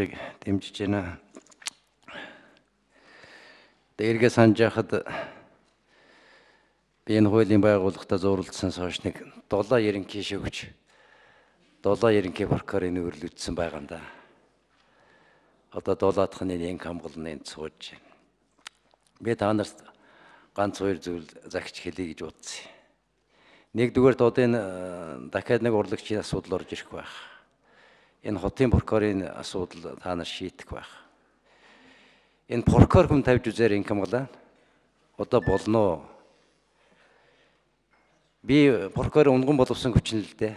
зүйлсийг дэмжиж байна. Дээргээ санаж яхад би энэ хуулийн байгууллагата зууралдсан соош нэг 7 ерөнхий шивгч 7 ерөнхий прокурор энэ өрлөгдсөн байгаа юм да. Одоо 7 дахны янг хамгалны цууж байна. Би та нарт ганц хоёр зүйл загч хэлье гэж бодсон. Нэгдүгээр одоо энэ дахиад нэг урлагчийн асуудал орж ирэх байх энэ хотын прокурорын асуудал та нар шийдэх байх. Энэ прокурор хүн тавьж үзээр инкамглаа. Одоо болно уу? Би прокурор унган боловсон хүчин л дээ.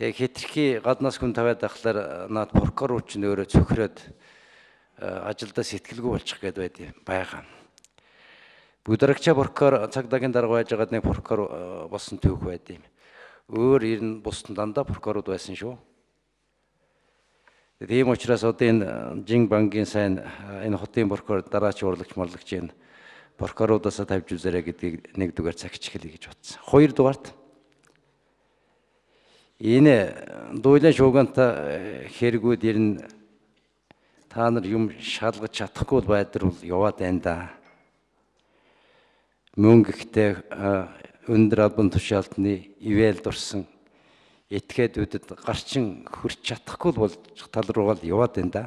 Тэгээ хитрхи гаднаас хүн тавиад ахлаар э, наад прокурор ч нөөрэ цөхрөөд э, ажилдаа сэтгэлгүй болчих гээд байдیں۔ байгаа. Бүдрэгчээ прокурор цагдаагийн дарга байж байгаад нэг прокурор э, болсон түүх байдیں۔ өөр ер нь бусдын дандаа прокурорууд байсан шүү. Тэгээд ийм учраас одоо энэ э, Жин бангийн сайн э, энэ хотын прокурор дараач урлагч морлагч энэ прокуроруудаас тавьж үзээрэй гэдгийг нэгдүгээр цагч хэлье гэж утсан. Хоёрдугаарт энэ дуйлан шууганта э, хэрэгүүд ер нь та нар юм шалгаж чадахгүй байдрал яваад байна да. Мөн гэхдээ өндөр албан тушаалтны ивэл дурсан этгээдүүдэд гарчин хүрч чадахгүй болж тал руугаа л яваад байна да.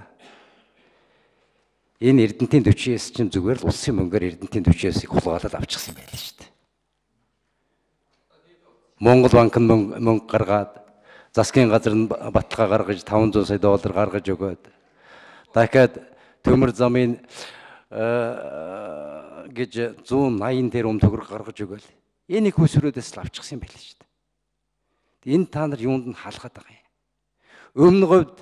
Энэ Эрдэнтийн 49 чинь зүгээр л улсын мөнгөөр Эрдэнтийн 49-ийг хулгайлаад авчихсан байл шүү дээ. Монгол банк нь мөнгө гаргаад засгийн газар нь баталгаа гаргаж 500 сая доллар гаргаж өгөөд дахиад төмөр замын э, гэж 180 тэрбум төгрөг гаргаж өгөөл. Энэ их үсрүүдээс л авчихсан байл шүү дээ. Энэ та нар юунд нь хаалгаад байгаа юм. Өмнө говьд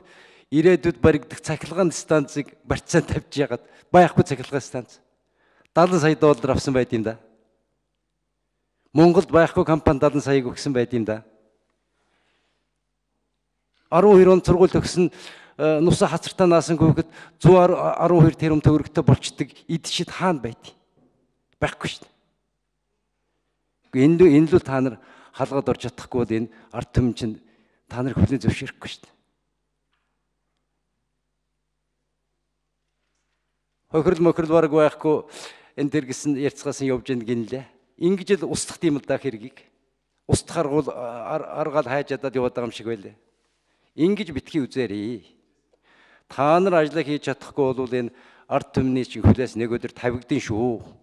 ирээдүйд баригдах цахилгаан станцыг барьцаа тавьж яагаад байхгүй цахилгаан станц 70 сая доллар авсан байд юм да. Монголд байхгүй компани 70 саяг өгсөн байд юм да. 12 он сургууль төгсөн э, нуса хацартаа наасан хүүхэд 112 тэрэм төгрөгтэй болчдөг эд шид хаана байд. Байхгүй шүү дээ. Энд энэ л та нар халгад орж чадахгүй бол энэ ард түмчин та нар хүлэн зөвшөөрөхгүй шүү дээ. Хохирл мохирл баг байхгүй энэ төр гисэн ярьцгаас нь явж ийн гинлээ. Ингэж л устдах юм л да хэргийг. Устдахаар гол аргаал хайж ядаад яваад байгаа юм шиг байлээ. Ингэж битгий үзээрэй. Та нар ажлаа хийж чадахгүй бол энэ ард түмний чинь хүлээс нэг өдөр тавигдэн шүү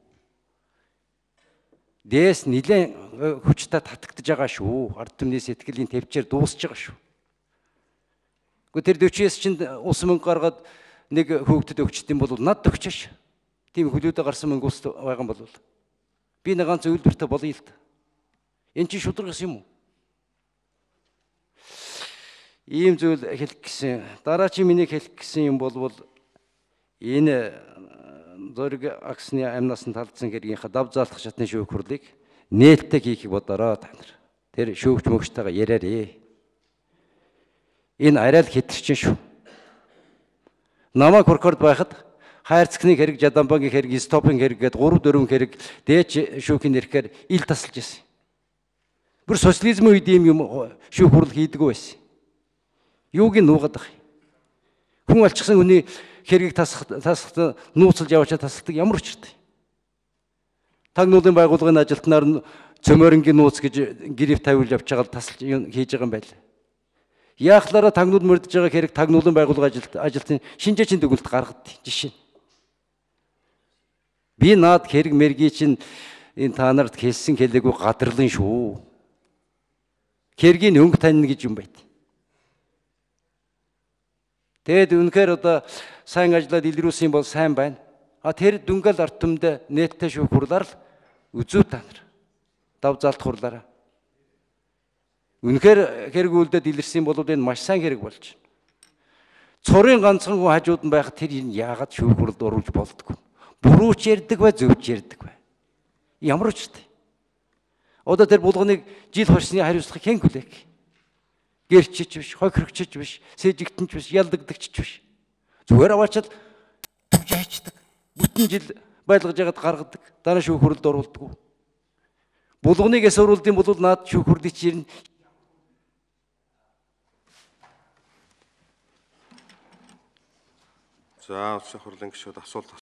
дээс нилээн э, хүчтэй татагдж байгаа шүү. Ард түмний сэтгэлийн төвчээр дуусж байгаа шүү. Гэхдээ тэр 49 чинд ус мөнгө гаргаад нэг хөөгдөд өгчт юм бол над өгчш. Тийм хөлөөдө гарсан мөнгө ус байгаа юм бол би нэг ганц үйлдвэртэй болъё л та. Эн чинь шударгас юм уу? Ийм зүйл хэлэх гисэн. Дараа чи миний хэлэх гисэн юм бол энэ зөриг аксны амнаас нь талдсан хэргийнхаа дав заалах шатны шүүх хурлыг нээлттэй хийхийг бодороо та нар. Тэр шүүгч мөгчтэйгээ яриарээ. Энэ арай л хэтэрчин шүү. Намаг прокурорд байхад хайрцагны хэрэг, жадамбангийн хэрэг, стопинг хэрэг гээд 3 4 хэрэг дээч шүүхийн ирэхээр ил тасалж ирсэн. Бүр социализм үед ийм юм шүүх хурл хийдэггүй байсан. Юуг нь нуугаад байгаа юм. Хүн алчсан хүний хэргийг тасах тасах нууцлж яваачаа тасалдаг ямар учиртай. Таг нуулын байгууллагын ажилтнаар нь цөмөрөнгийн нууц гэж гэрээв тавиул явж байгаа тасалж хийж байгаа юм байл. Яахлаараа тагнууд мөрдөж байгаа хэрэг таг нуулын байгууллагын ажилт ажилтны шинжээчийн төгөлд гаргадаг жишээ. Би наад хэрэг мэргий чинь энэ та нарт хэлсэн хэлээгүй гадарлан шүү. Хэргийг өнгө таньна гэж юм байт. Тэгэд үнэхээр одоо сайн ажиллаад илрүүлсэн бол сайн байна. А тэр дүнгээл арт түмдээ нээлттэй шүүх хурлаар л үзүү та нар дав залт хурлаараа. Үнэхээр хэрэг үлдээд илэрсэн бол энэ маш сайн хэрэг болж байна. Цорын ганцхан хүн хажууд нь байх тэр энэ яагаад шүүх хурлд оруулж болдгоо. Бүрүүч ярддаг бай, зөвч ярддаг бай. Ямар ч үстэй. Одоо тэр булганыг жил хорсны хариуцлага хэн хүлээх? гэрчиж биш, хохирогчиж биш, сэжигтэнч биш, ялдагдагч биш. Зүгээр аваачаад төвж хайчдаг. Бүтэн жил байлгаж ягаад гаргадаг. Дараа шүүхрэлд оруулдаг. Булганыг эсвэрүүлдэм бол наад шүүхрэлд чинь За улсын хурлын гишүүд асуулт